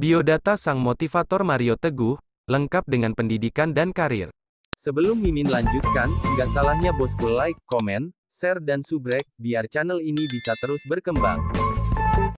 Biodata sang motivator Mario Teguh, lengkap dengan pendidikan dan karir. Sebelum Mimin lanjutkan, nggak salahnya bosku like, komen, share dan subrek, biar channel ini bisa terus berkembang.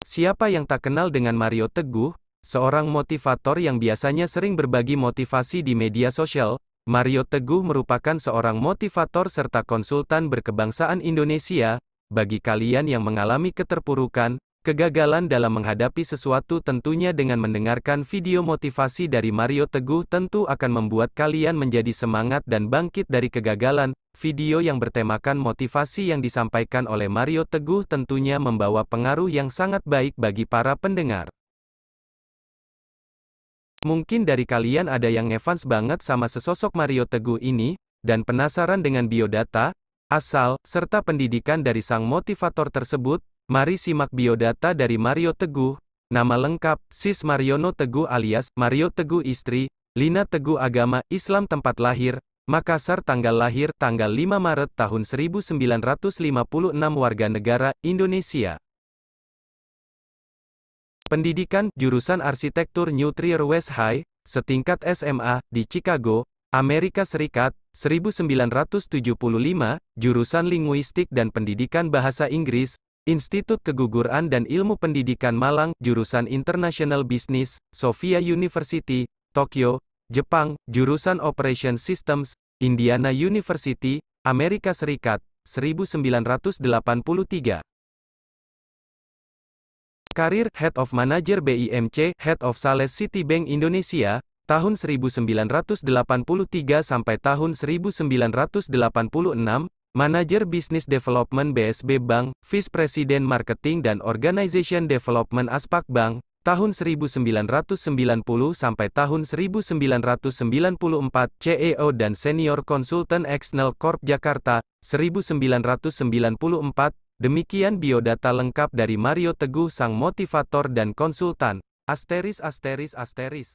Siapa yang tak kenal dengan Mario Teguh, seorang motivator yang biasanya sering berbagi motivasi di media sosial, Mario Teguh merupakan seorang motivator serta konsultan berkebangsaan Indonesia, bagi kalian yang mengalami keterpurukan, Kegagalan dalam menghadapi sesuatu tentunya dengan mendengarkan video motivasi dari Mario Teguh tentu akan membuat kalian menjadi semangat dan bangkit dari kegagalan. Video yang bertemakan motivasi yang disampaikan oleh Mario Teguh tentunya membawa pengaruh yang sangat baik bagi para pendengar. Mungkin dari kalian ada yang ngefans banget sama sesosok Mario Teguh ini, dan penasaran dengan biodata, asal, serta pendidikan dari sang motivator tersebut, Mari simak biodata dari Mario Teguh. Nama lengkap, Sis Mariono Teguh alias, Mario Teguh Istri, Lina Teguh Agama, Islam Tempat Lahir, Makassar Tanggal Lahir, tanggal 5 Maret tahun 1956 Warga Negara, Indonesia Pendidikan, Jurusan Arsitektur New Trier West High, setingkat SMA, di Chicago, Amerika Serikat, 1975, Jurusan Linguistik dan Pendidikan Bahasa Inggris, Institut Keguguran dan Ilmu Pendidikan Malang, jurusan International Business, Sofia University, Tokyo, Jepang, jurusan Operation Systems, Indiana University, Amerika Serikat, 1983. Karir Head of Manager BIMC, Head of Sales Citibank Indonesia, tahun 1983 sampai tahun 1986, Manager Business Development BSB Bank, Vice President Marketing dan Organization Development Aspak Bank, tahun 1990 sampai tahun 1994, CEO dan Senior Consultant Exnel Corp Jakarta, 1994. Demikian biodata lengkap dari Mario Teguh sang motivator dan konsultan. Asteris asteris asteris